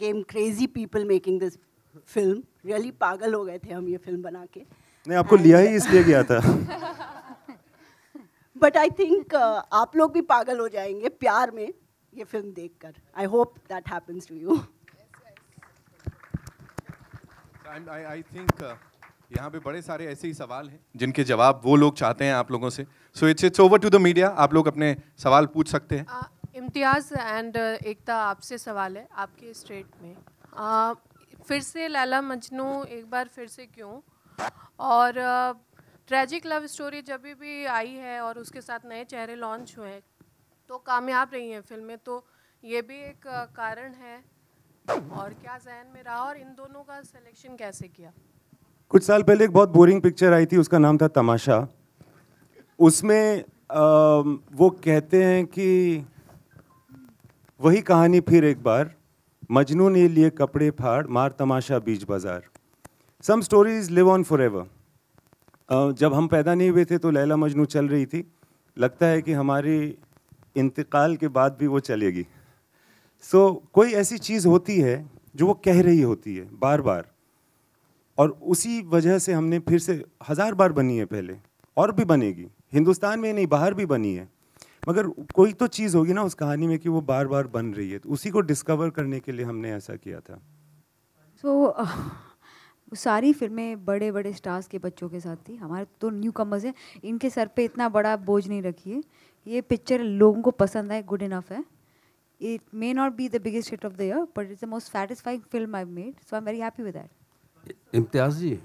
Became crazy people making this film really पागल हो गए थे हम ये फिल्म बना के. नहीं आपको And लिया ही इसलिए गया था. बट आई थिंक आप लोग भी पागल हो जाएंगे प्यार में ये फिल्म देखकर. I hope that happens to you. And I, I think uh, यहाँ पे बड़े सारे ऐसे ही सवाल हैं जिनके जवाब वो लोग चाहते हैं आप लोगों से so it's it's over to the media आप लोग अपने सवाल पूछ सकते हैं uh, Imtiaz and uh, Ekta आपसे सवाल है आपके स्टेट में आ, फिर से लाला मजनू एक बार फिर से क्यों और ट्रेजिक लव स्टोरी जब भी आई है और उसके साथ नए चेहरे लॉन्च हुए हैं तो कामयाब रही हैं फिल्में तो ये भी एक uh, कारण है और क्या जहन में रहा और इन दोनों का सिलेक्शन कैसे किया कुछ साल पहले एक बहुत बोरिंग पिक्चर आई थी उसका नाम था तमाशा उसमें आ, वो कहते हैं कि वही कहानी फिर एक बार मजनू ने लिए कपड़े फाड़ मार तमाशा बीच बाजार some stories live on forever एवर जब हम पैदा नहीं हुए थे तो लैला मजनू चल रही थी लगता है कि हमारी इंतकाल के बाद भी वो चलेगी सो so, कोई ऐसी चीज़ होती है जो वो कह रही होती है बार बार और उसी वजह से हमने फिर से हज़ार बार बनी है पहले और भी बनेगी हिंदुस्तान में नहीं बाहर भी बनी है मगर कोई तो चीज़ होगी ना उस कहानी में कि वो बार बार बन रही है तो उसी को डिस्कवर करने के लिए हमने ऐसा किया था सो so, uh, सारी फिल्में बड़े बड़े स्टार्स के बच्चों के साथ थी हमारे तो न्यू कमर्स हैं इनके सर पे इतना बड़ा बोझ नहीं रखिए ये पिक्चर लोगों को पसंद आए गुड इनफ है may not be the biggest hit of the year but it's the most satisfying film I made so I am very happy with that Imtiaz ji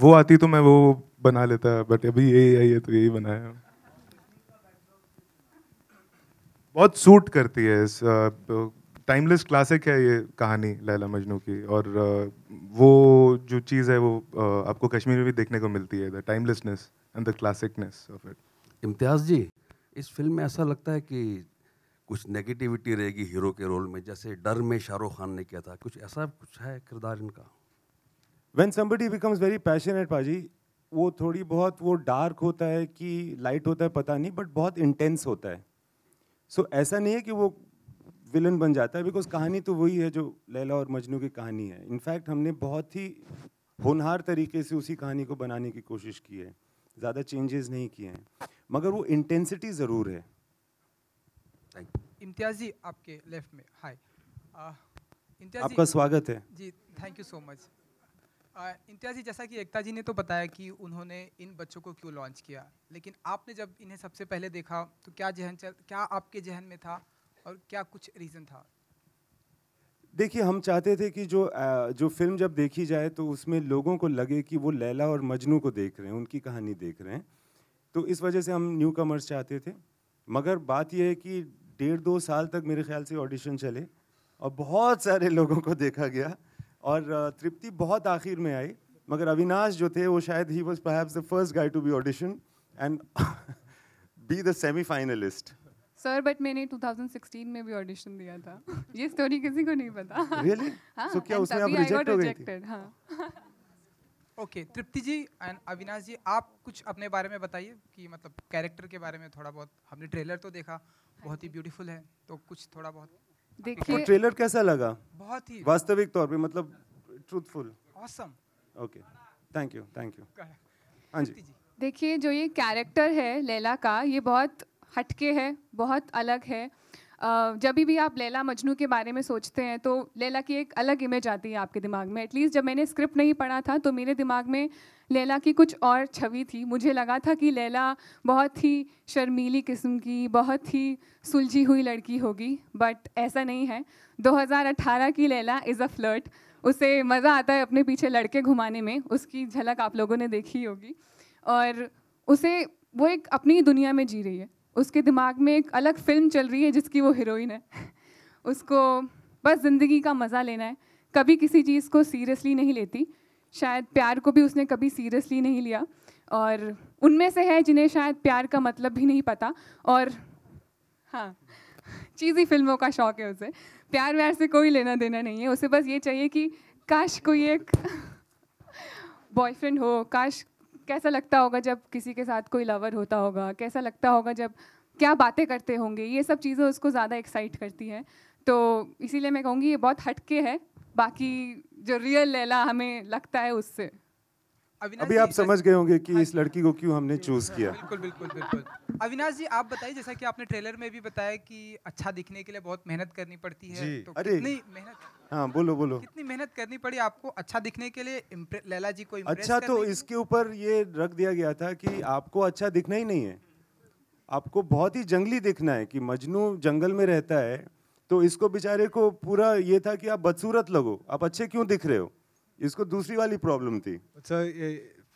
वो आती तो मैं वो बना लेता बट अभी यही आई है तो यही बनाया बहुत सूट करती है इस टाइमलेस क्लासिक तो है ये कहानी लैला मजनू की और वो जो चीज़ है वो आपको कश्मीर में भी देखने को मिलती है the timelessness and the classicness of it Imtiaz ji इस फिल्म में ऐसा लगता है कि कुछ नेगेटिविटी रहेगी हीरो के रोल में जैसे डर में शाहरुख खान ने किया था कुछ ऐसा कुछ है किरदार इनका when somebody becomes very passionate पाजी वो थोड़ी बहुत वो डार्क होता है कि लाइट होता है पता नहीं बट बहुत इंटेंस होता है सो so, ऐसा नहीं है कि वो विलन बन जाता है बिकॉज कहानी तो वही है जो लैला और मजनू की कहानी है इनफैक्ट हमने बहुत ही होनहार तरीके से उसी कहानी को बनाने की कोशिश की है ज़्यादा चेंजेस नहीं किए हैं मगर वो इंटेंसिटी ज़रूर है इम्तियाजी आपके लेफ्ट में हाय आपका स्वागत है जी थैंक यू सो मच जी जैसा कि एकता जी ने तो बताया कि उन्होंने इन बच्चों को क्यों लॉन्च किया लेकिन आपने जब इन्हें सबसे पहले देखा तो क्या जहन चल क्या आपके जहन में था और क्या कुछ रीज़न था देखिए हम चाहते थे कि जो जो फिल्म जब देखी जाए तो उसमें लोगों को लगे कि वो लैला और मजनू को देख रहे हैं उनकी कहानी देख रहे हैं तो इस वजह से हम न्यू कमर्स चाहते थे मगर बात यह है कि डेढ़ दो साल तक मेरे ख्याल से ऑडिशन चले और बहुत सारे लोगों को देखा गया और तृप्ति बहुत आखिर में आई मगर अविनाश जो थे वो शायद ही वॉज पर first guy to be audition and be the semi finalist sir but मैंने 2016 में भी ऑडिशन दिया था ये स्टोरी किसी को नहीं पता रियली सो हाँ, क्या उसमें आप रिजेक्ट हो गई थी हाँ ओके तृप्ति जी एंड अविनाश जी आप कुछ अपने बारे में बताइए कि मतलब कैरेक्टर के बारे में थोड़ा बहुत हमने ट्रेलर तो देखा बहुत ही ब्यूटीफुल है तो कुछ थोड़ा बहुत देखिए ट्रेलर कैसा लगा बहुत ही वास्तविक तौर पे मतलब truthful awesome okay thank you thank you हाँ जी देखिए जो ये कैरेक्टर है लैला का ये बहुत हटके है बहुत अलग है जब भी आप लैला मजनू के बारे में सोचते हैं तो लैला की एक अलग इमेज आती है आपके दिमाग में एटलीस्ट जब मैंने स्क्रिप्ट नहीं पढ़ा था तो मेरे दिमाग में लैला की कुछ और छवि थी मुझे लगा था कि लैला बहुत ही शर्मीली किस्म की बहुत ही सुलझी हुई लड़की होगी बट ऐसा नहीं है 2018 की लैला इज़ अ फ्लर्ट उसे मज़ा आता है अपने पीछे लड़के घुमाने में उसकी झलक आप लोगों ने देखी होगी और उसे वो एक अपनी दुनिया में जी रही है उसके दिमाग में एक अलग फिल्म चल रही है जिसकी वो हीरोइन है उसको बस ज़िंदगी का मज़ा लेना है कभी किसी चीज़ को सीरियसली नहीं लेती शायद प्यार को भी उसने कभी सीरियसली नहीं लिया और उनमें से है जिन्हें शायद प्यार का मतलब भी नहीं पता और हाँ चीज़ी फिल्मों का शौक है उसे प्यार व्यार से कोई लेना देना नहीं है उसे बस ये चाहिए कि काश कोई एक बॉयफ्रेंड हो काश कैसा लगता होगा जब किसी के साथ कोई लवर होता होगा कैसा लगता होगा जब क्या बातें करते होंगे ये सब चीज़ें उसको ज़्यादा एक्साइट करती हैं तो इसीलिए मैं कहूँगी ये बहुत हटके है बाकी जो रियल लैला हमें लगता है उससे अभी आप समझ गए होंगे कि हाँ इस लड़की को क्यों हमने चूज किया बिल्कुल बिल्कुल बिल्कुल अविनाश जी आप बताइए जैसा कि आपने ट्रेलर में भी बताया कि अच्छा दिखने के लिए बहुत मेहनत करनी पड़ती है तो अरे कितनी मेहनत हाँ बोलो बोलो कितनी मेहनत करनी पड़ी आपको अच्छा दिखने के लिए लैला जी को अच्छा तो इसके ऊपर ये रख दिया गया था कि आपको अच्छा दिखना ही नहीं है आपको बहुत ही जंगली दिखना है कि मजनू जंगल में रहता है तो इसको बेचारे को पूरा ये था कि आप बदसूरत लगो आप अच्छे क्यों दिख रहे हो इसको दूसरी वाली प्रॉब्लम थी sir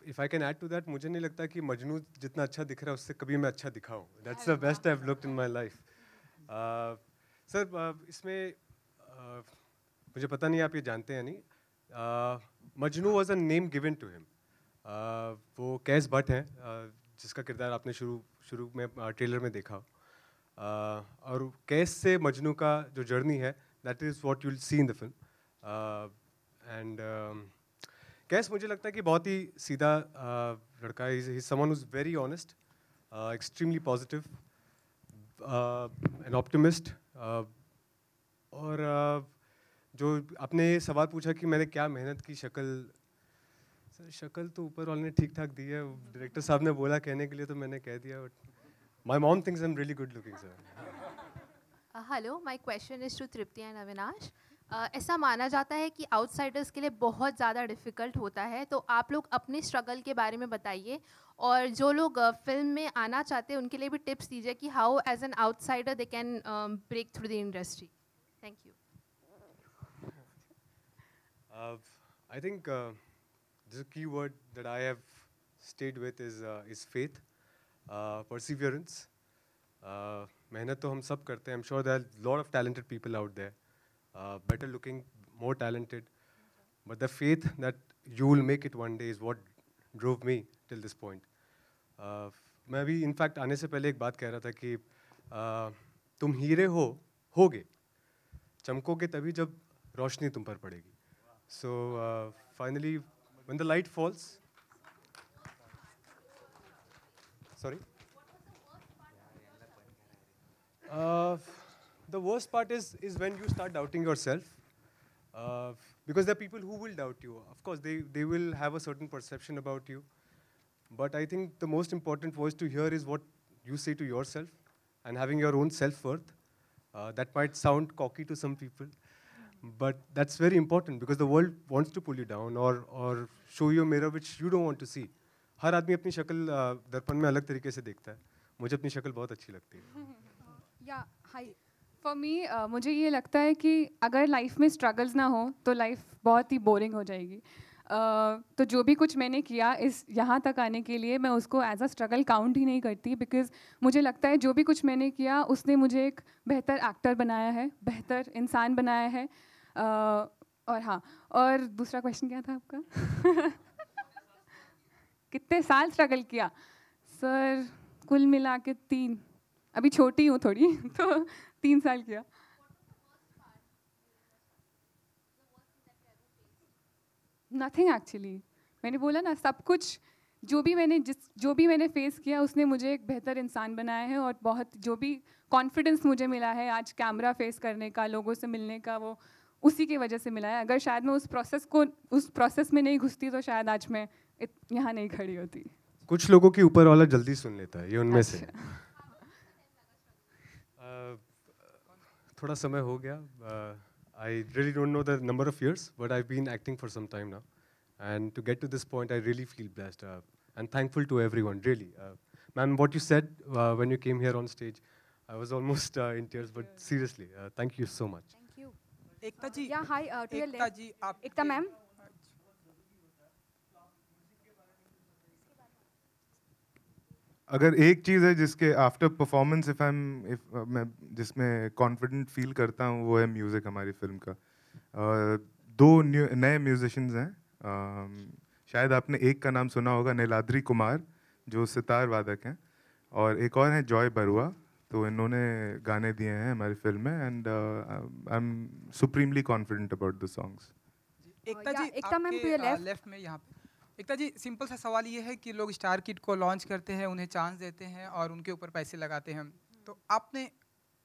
if I can add to that मुझे नहीं लगता कि मजनू जितना अच्छा दिख रहा है उससे कभी मैं अच्छा दिखाऊँ that's the best I looked in my life sir इसमें uh, मुझे पता नहीं आप ये जानते हैं नहीं uh, Majnu was a name given to him वो कैस भट्ट हैं uh, जिसका किरदार आपने शुरू शुरू में ट्रेलर uh, में देखा uh, और कैस से मजनू का जो जर्नी है that is what you'll see in the film and Qais um, मुझे लगता है कि बहुत ही सीधा uh, लड़का is someone is very honest extremely positive an optimist और uh, जो आपने सवाल पूछा कि मैंने क्या मेहनत की शक्ल सर शक्ल तो ऊपर वाले ने ठीक ठाक दी है डायरेक्टर साहब ने बोला कहने के लिए तो मैंने कह दिया but My mom thinks I am really good looking sir hello my question is to Tripti and Avinash ऐसा माना जाता है कि आउटसाइडर्स के लिए बहुत ज़्यादा डिफ़िकल्ट होता है तो आप लोग अपने स्ट्रगल के बारे में बताइए और जो लोग फिल्म में आना चाहते हैं उनके लिए भी टिप्स दीजिए कि how as an outsider they can break through the industry thank you I think key word that I have stayed with is is faith perseverance मेहनत तो हम सब करते हैं. I am sure that lot of talented people out out uh, better looking, more talented. But the faith that you will make it one day is what drove me till this point. मैं भी in fact आने से पहले एक बात कह रहा था कि तुम हीरे हो होगे चमकोगे तभी जब रोशनी तुम पर पड़ेगी so finally when the light falls sorry uh, the worst part is is when you start doubting yourself, uh, because there are people who will doubt you. Of course, they they will have a certain perception about you, but I think the most important voice to hear is what you say to yourself, and having your own self worth. Uh, that might sound cocky to some people, but that's very important because the world wants to pull you down or or show you a mirror which you don't want to see. हर आदमी अपनी शक्ल uh, दर्पण में अलग तरीके से देखता है मुझे अपनी शक्ल बहुत अच्छी लगती है या हाय फॉर मी uh, मुझे ये लगता है कि अगर लाइफ में स्ट्रगल्स ना हो तो लाइफ बहुत ही बोरिंग हो जाएगी uh, तो जो भी कुछ मैंने किया इस यहाँ तक आने के लिए मैं उसको एज अ स्ट्रगल काउंट ही नहीं करती बिकॉज मुझे लगता है जो भी कुछ मैंने किया उसने मुझे एक बेहतर एक्टर बनाया है बेहतर इंसान बनाया है uh, और हाँ और दूसरा क्वेश्चन क्या था आपका कितने साल स्ट्रगल किया सर कुल मिला के तीन अभी छोटी हूँ थोड़ी तो तीन साल किया नथिंग एक्चुअली मैंने बोला ना सब कुछ जो भी मैंने जिस जो भी मैंने फेस किया उसने मुझे एक बेहतर इंसान बनाया है और बहुत जो भी कॉन्फिडेंस मुझे मिला है आज कैमरा फेस करने का लोगों से मिलने का वो उसी की वजह से मिला है अगर शायद मैं उस प्रोसेस को उस प्रोसेस में नहीं घुसती तो शायद आज मैं यहाँ नहीं खड़ी होती कुछ लोगों की ऊपर वाला जल्दी सुन लेता है ये उनमें अच्छा। से थोड़ा समय हो गया I really don't know the number of years but I been acting for some time now and to get to this point I really feel best and thankful to everyone really ma'am what you set when you came here on stage I was almost in tears but seriously thank you so much Ekta ji yeah hi to your left Ekta ji आप Ekta ma'am अगर एक चीज़ है जिसके after performance if I am if मैं जिसमें confident feel करता हूँ वो है म्यूज़िक हमारी फिल्म का दो नए म्यूजिशंस हैं um, शायद आपने एक का नाम सुना होगा नीलाद्री कुमार जो सितार वादक हैं और एक और हैं जॉय बरुआ तो इन्होंने गाने दिए हैं हमारी फिल्म में and I am supremely confident about the songs Ekta ji Ekta ma'am left तो में यहां पे एकता जी सिंपल सा सवाल ये है कि लोग स्टार किट को लॉन्च करते हैं उन्हें चांस देते हैं और उनके ऊपर पैसे लगाते हैं तो आपने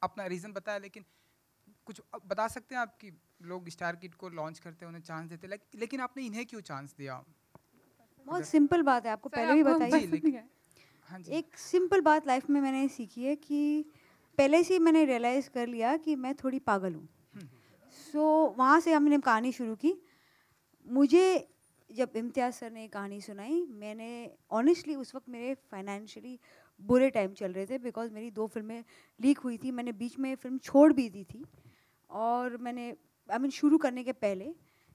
अपना रीज़न बताया लेकिन कुछ बता सकते हैं आप कि लोग स्टार किट को लॉन्च करते हैं उन्हें चांस देते हैं लेकिन आपने इन्हें क्यों चांस दिया बहुत सिंपल बात है आपको पहले भी बताइए हाँ जी एक सिंपल बात लाइफ में मैंने सीखी है कि पहले से मैंने रियलाइज़ कर लिया कि मैं थोड़ी पागल हूँ सो हम्म। so, वहाँ से हमने कहानी शुरू की मुझे जब इम्तियाज़ सर ने कहानी सुनाई मैंने ऑनेस्टली उस वक्त मेरे फाइनेंशियली बुरे टाइम चल रहे थे बिकॉज मेरी दो फिल्में लीक हुई थी मैंने बीच में फिल्म छोड़ भी दी थी और मैंने आई I मीन mean, शुरू करने के पहले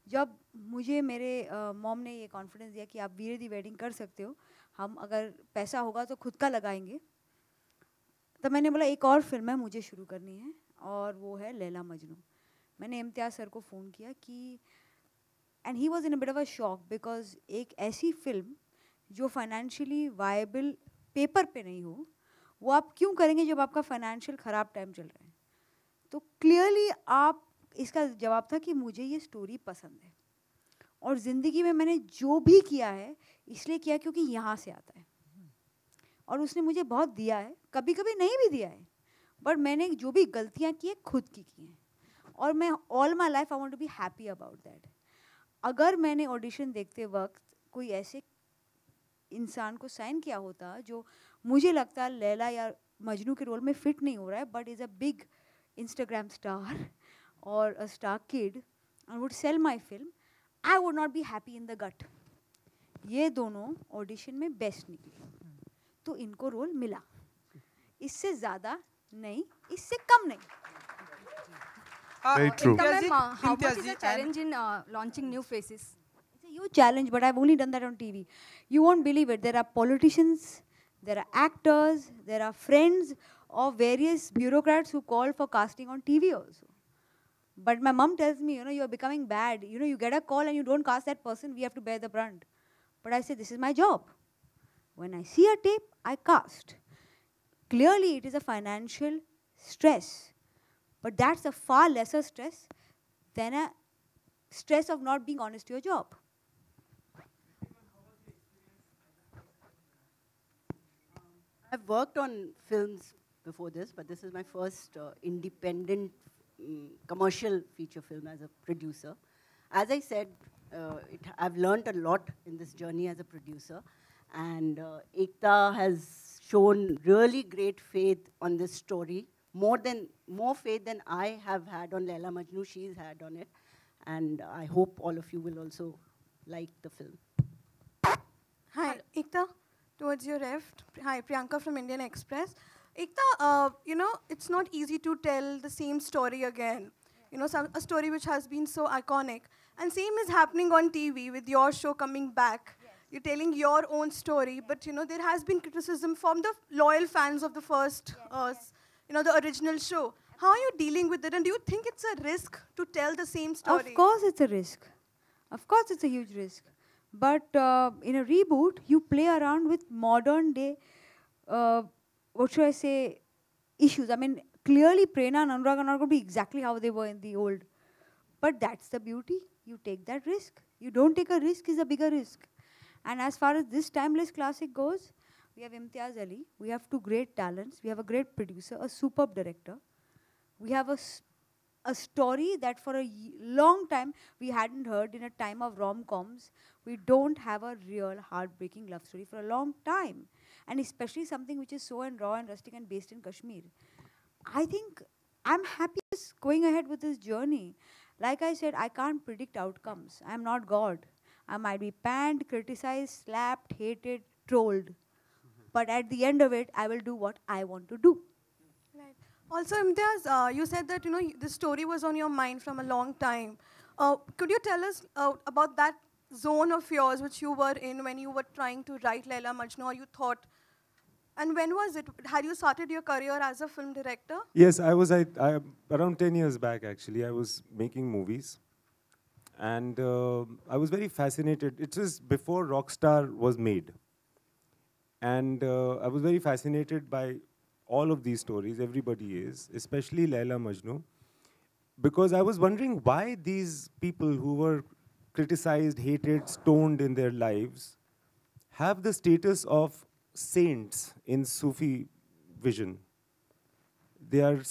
जब मुझे मेरे मॉम ने ये कॉन्फिडेंस दिया कि आप वीरे दी वेडिंग कर सकते हो हम अगर पैसा होगा तो खुद का लगाएंगे तब मैंने बोला एक और फिल्म है मुझे शुरू करनी है और वो है लैला मजनू मैंने इम्तियाज़ सर को फ़ोन किया कि and he was in a bit of a shock because एक ऐसी फिल्म जो फाइनेंशियली वायबल पेपर पे नहीं हो वो आप क्यों करेंगे जब आपका फाइनेंशियल ख़राब टाइम चल रहा है तो क्लियरली आप इसका जवाब था कि मुझे ये स्टोरी पसंद है और ज़िंदगी में मैंने जो भी किया है इसलिए किया क्योंकि यहाँ से आता है और उसने मुझे बहुत दिया है कभी कभी नहीं भी दिया है बट मैंने जो भी गलतियाँ की है खुद की की हैं और मैं all my life I want to be happy about that अगर मैंने ऑडिशन देखते वक्त कोई ऐसे इंसान को साइन किया होता जो मुझे लगता लैला या मजनू के रोल में फिट नहीं हो रहा है but is a big Instagram star और a star kid I would sell my film I would not be happy in the gut ये दोनों ऑडिशन में बेस्ट निकले तो इनको रोल मिला इससे ज़्यादा नहीं इससे कम नहीं Uh, Very uh, true. Uh, how much is the challenge in uh, launching new faces? It's a huge challenge, but I've only done that on TV. You won't believe it. There are politicians, there are actors, there are friends of various bureaucrats who call for casting on TV also. But my mom tells me, you know, you're becoming bad. You know, you get a call and you don't cast that person, we have to bear the brunt. But I say, this is my job. When I see a tape, I cast. Clearly, it is a financial stress but that's a far lesser stress than a stress of not being honest to your job. I've worked on films before this, but this is my first uh, independent um, commercial feature film as a producer. As I said, uh, it, I've learned a lot in this journey as a producer, and uh, Ekta has shown really great faith on this story more than more faith than I have had on Leila Majnu, she's had on it. And I hope all of you will also like the film. Hi, Ikta, towards your left. Hi, Priyanka from Indian Express. Ikta, uh, you know, it's not easy to tell the same story again. You know, some, a story which has been so iconic. And same is happening on TV with your show coming back you're telling your own story, yes. but you know there has been criticism from the loyal fans of the first yes, uh, yes you know, the original show. How are you dealing with it? And do you think it's a risk to tell the same story? Of course, it's a risk. Of course, it's a huge risk. But uh, in a reboot, you play around with modern day, uh, what should I say, issues. I mean, clearly, Prerna and Anurag are not going to be exactly how they were in the old. But that's the beauty. You take that risk. You don't take a risk is a bigger risk. And as far as this timeless classic goes, we have Imtiaz Ali. We have two great talents. We have a great producer, a superb director. We have a, a story that for a long time we hadn't heard in a time of rom coms. We don't have a real heartbreaking love story for a long time. And especially something which is so and raw and rustic and based in Kashmir. I think I'm happy going ahead with this journey. Like I said, I can't predict outcomes. I'm not God. I might be panned, criticized, slapped, hated, trolled but at the end of it, I will do what I want to do. Right. Also, Imtiaz, uh, you said that you know this story was on your mind from a long time. Uh, could you tell us uh, about that zone of yours which you were in when you were trying to write Laila Majnu, or you thought? And when was it? Had you started your career as a film director? Yes, I was. I, I around ten years back, actually, I was making movies, and uh, I was very fascinated. It was before Rockstar was made. And uh, I was very fascinated by all of these stories, everybody is, especially Laila Majnu, because I was wondering why these people who were criticized, hated, stoned in their lives have the status of saints in Sufi vision. They are,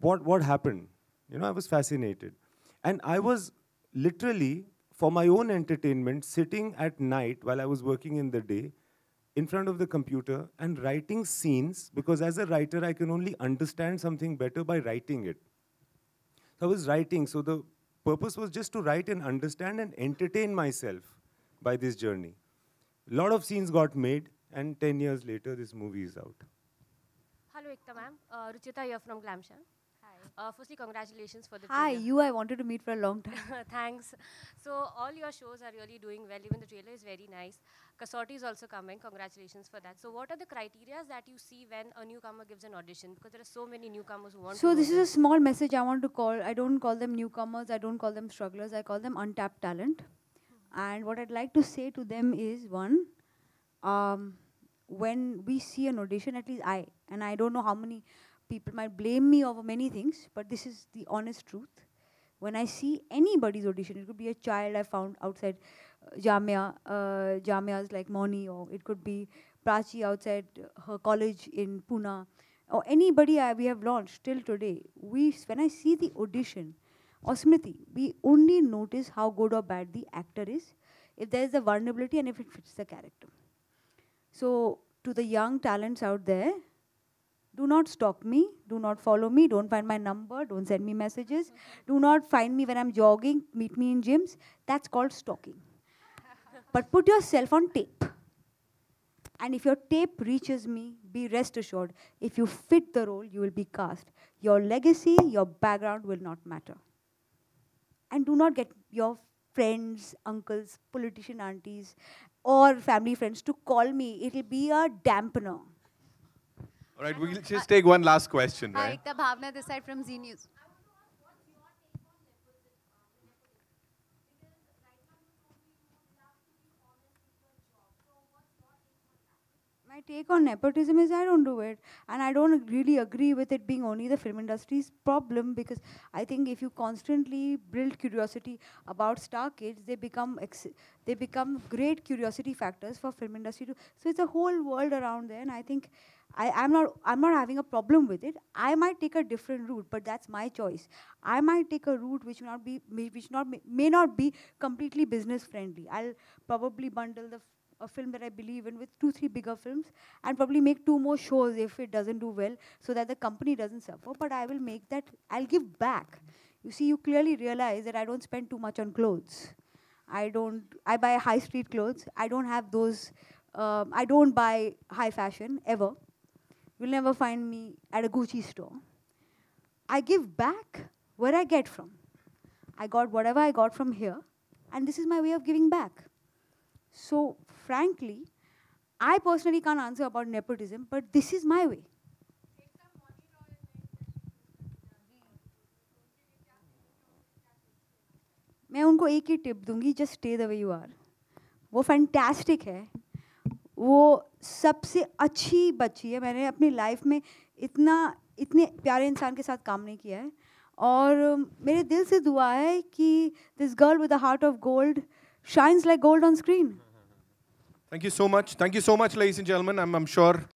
what, what happened? You know, I was fascinated. And I was literally, for my own entertainment, sitting at night while I was working in the day, in front of the computer and writing scenes because as a writer I can only understand something better by writing it. So I was writing, so the purpose was just to write and understand and entertain myself by this journey. A lot of scenes got made and 10 years later this movie is out. Hello Ekta ma'am, uh, Ruchita here from Glamsham. Uh, firstly, congratulations for the. Hi, trailer. you I wanted to meet for a long time. Thanks. So all your shows are really doing well. Even the trailer is very nice. Kasauti is also coming. Congratulations for that. So what are the criteria that you see when a newcomer gives an audition? Because there are so many newcomers who want. So this is a small message I want to call. I don't call them newcomers. I don't call them strugglers. I call them untapped talent. Hmm. And what I'd like to say to them is one. Um, when we see an audition, at least I, and I don't know how many people might blame me over many things, but this is the honest truth. When I see anybody's audition, it could be a child I found outside uh, Jamia, uh, Jamia's like Moni, or it could be Prachi outside uh, her college in Pune, or anybody I, we have launched till today. We, when I see the audition, or Smriti, we only notice how good or bad the actor is, if there is a vulnerability and if it fits the character. So to the young talents out there, do not stalk me, do not follow me, don't find my number, don't send me messages, do not find me when I'm jogging, meet me in gyms. That's called stalking. but put yourself on tape. And if your tape reaches me, be rest assured, if you fit the role, you will be cast. Your legacy, your background will not matter. And do not get your friends, uncles, politician aunties, or family friends to call me. It'll be a dampener. All right, we'll just take one last question, right? Harikta Bhavna Desai from Z News. My take on nepotism is I don't do it. And I don't really agree with it being only the film industry's problem because I think if you constantly build curiosity about star kids, they become they become great curiosity factors for film industry too. So it's a whole world around there and I think I, am not I'm not having a problem with it. I might take a different route, but that's my choice. I might take a route which not be may, which not may, may, not be completely business friendly. I'll probably bundle the a film that I believe in with two three bigger films and probably make two more shows if it doesn't do well, so that the company doesn't suffer. But I will make that I'll give back. You see, you clearly realize that I don't spend too much on clothes. I don't. I buy high street clothes. I don't have those. Um, I don't buy high fashion ever. You'll never find me at a Gucci store. I give back where I get from. I got whatever I got from here, and this is my way of giving back. So, frankly, I personally can't answer about nepotism, but this is my way. मैं उनको एक ही tip दूंगी just stay the way you are वो fantastic है वो सबसे अच्छी बच्ची है मैंने अपनी लाइफ में इतना इतने प्यारे इंसान के साथ काम नहीं किया है और मेरे दिल से दुआ है कि this girl with the heart of gold shines like gold on screen thank you so much thank you so much ladies and gentleman I am sure